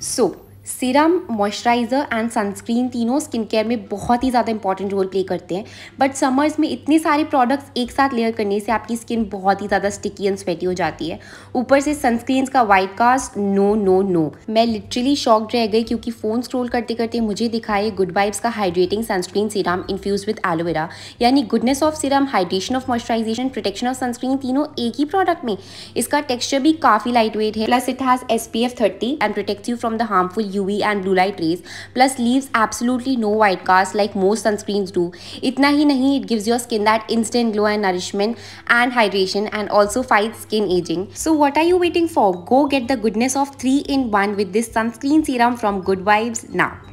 So So, serum moisturiser and sunscreen तीनों skin care में बहुत ही ज़्यादा इंपॉर्टेंट रोल प्ले करते हैं बट समर्स में इतने सारे प्रोडक्ट्स एक साथ लेयर करने से आपकी स्किन बहुत ही ज़्यादा स्टिकी एंड स्वेटी हो जाती है ऊपर से सनस्क्रीन का white cast no no no मैं लिटरली शॉक्ड रह गई क्योंकि फ़ोन स्क्रोल करते करते मुझे दिखाए गुड वाइब्स का hydrating sunscreen serum infuse with aloe vera यानी goodness of serum hydration of moisturisation protection of sunscreen तीनों एक ही प्रोडक्ट में इसका टेक्स्चर भी काफ़ी लाइट वेट है plus it has S P F thirty and protect you from the harmful UV and blue light rays plus leaves absolutely no white cast like most sunscreens do. Itna hi nahi, it gives your skin that instant glow and nourishment and hydration and also fights skin aging. So what are you waiting for? Go get the goodness of 3 in 1 with this sunscreen serum from Good Vibes now.